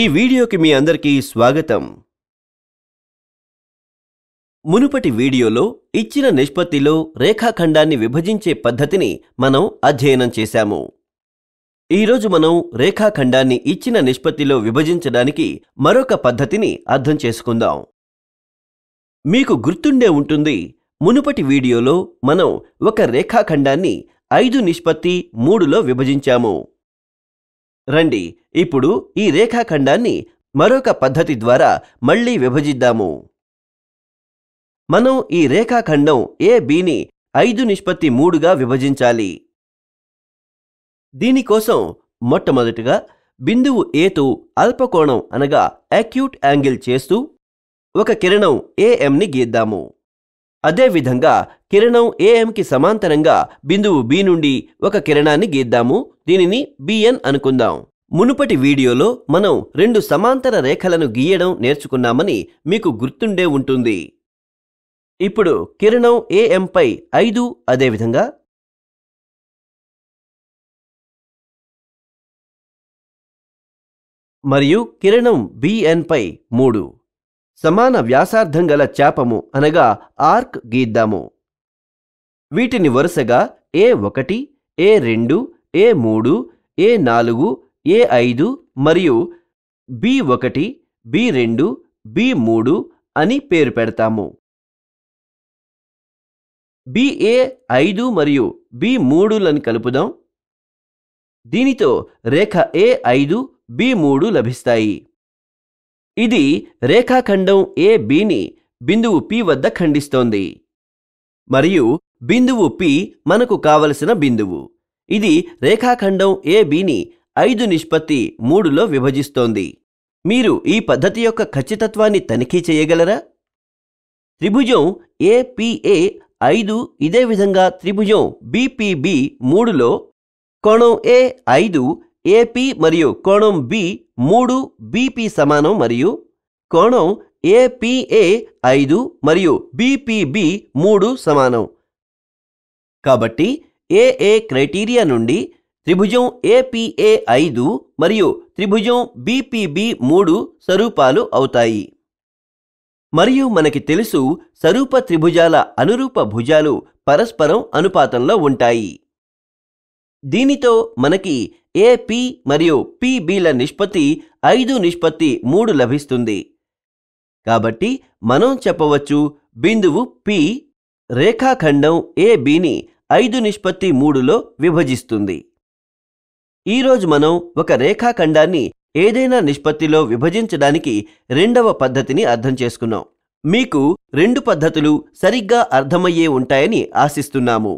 ఈ వీడియోకి మీ అందరికీ స్వాగతం మునుపటి వీడియోలో ఇచ్చిన నిష్పత్తిలో రేఖాఖండాన్ని విభజించే పద్ధతిని మనం అధ్యయనం చేశాము ఈరోజు మనం రేఖాఖండాన్ని ఇచ్చిన నిష్పత్తిలో విభజించడానికి మరొక పద్ధతిని అర్థం చేసుకుందాం మీకు గుర్తుండే ఉంటుంది మునుపటి వీడియోలో మనం ఒక రేఖాఖండాన్ని ఐదు నిష్పత్తి మూడులో విభజించాము రండి ఇప్పుడు ఈ రేఖాఖండాన్ని మరొక పద్ధతి ద్వారా మళ్లీ విభజిద్దాము మనం ఈ రేఖాఖండం ఏ బిని ఐదు నిష్పత్తి మూడుగా విభజించాలి దీనికోసం మొట్టమొదటిగా బిందువు ఏతో అల్పకోణం అనగా అక్యూట్ యాంగిల్ చేస్తూ ఒక కిరణం ఏఎంని గీద్దాము అదేవిధంగా కిరణం ఏఎంకి సమాంతరంగా బిందువు బి నుండి ఒక కిరణాన్ని గీద్దాము దీనిని బిఎన్ అనుకుందాం మునుపటి వీడియోలో మనం రెండు సమాంతర రేఖలను గీయడం నేర్చుకున్నామని మీకు గుర్తుండే ఉంటుంది ఇప్పుడు కిరణం ఏఎంపై ఐదు అదేవిధంగా మరియు కిరణం బిఎన్పై మూడు సమాన వ్యాసార్థం గల చాపము అనగా ఆర్క్ గీద్దాము వీటిని వరుసగా ఏ ఒకటి ఏ రెండు ఏ మూడు ఏ నాలుగు ఏ ఐదు మరియు బి ఒకటి బి రెండు బి మూడు అని పేరు పెడతాము బిఏ ఐదు మరియు బి మూడులను కలుపుదాం దీనితో రేఖ ఏ ఐదు బి మూడు లభిస్తాయి ఇది రేఖాఖండం ఏ బిని బిందువు పి వద్ద ఖండిస్తోంది మరియు బిందువు పి మనకు కావలసిన బిందువు ఇది రేఖాఖండం ఏ బిని ఐదు నిష్పత్తి మూడులో విభజిస్తోంది మీరు ఈ పద్ధతి యొక్క ఖచ్చితత్వాన్ని తనిఖీ చేయగలరా త్రిభుజం ఏపిఏ ఐదు ఇదే విధంగా త్రిభుజం బిపిబి మూడులో కోణం ఏ ఐదు ఏపీ మరియు కోణం బి మూడు బీపీ సమానం మరియు కోణం ఏపీఏ ఐదు మరియు బిపిబి మూడు సమానం కాబట్టి ఏఏ క్రైటీరియా నుండి త్రిభుజం ఏపీఏ ఐదు మరియు త్రిభుజం బిపిబి మూడు స్వరూపాలు అవుతాయి మరియు మనకి తెలుసు సరూప త్రిభుజాల అనురూప భుజాలు పరస్పరం అనుపాతంలో ఉంటాయి దీనితో మనకి ఏపీ మరియు పిబిల నిష్పత్తి ఐదు నిష్పత్తి మూడు లభిస్తుంది కాబట్టి మనం చెప్పవచ్చు బిందువు పి రేఖాఖండం ఏబిని ఐదు నిష్పత్తి మూడులో విభజిస్తుంది ఈరోజు మనం ఒక రేఖాఖండాన్ని ఏదైనా నిష్పత్తిలో విభజించడానికి రెండవ పద్ధతిని అర్థం చేసుకున్నాం మీకు రెండు పద్ధతులు సరిగ్గా అర్థమయ్యే ఉంటాయని ఆశిస్తున్నాము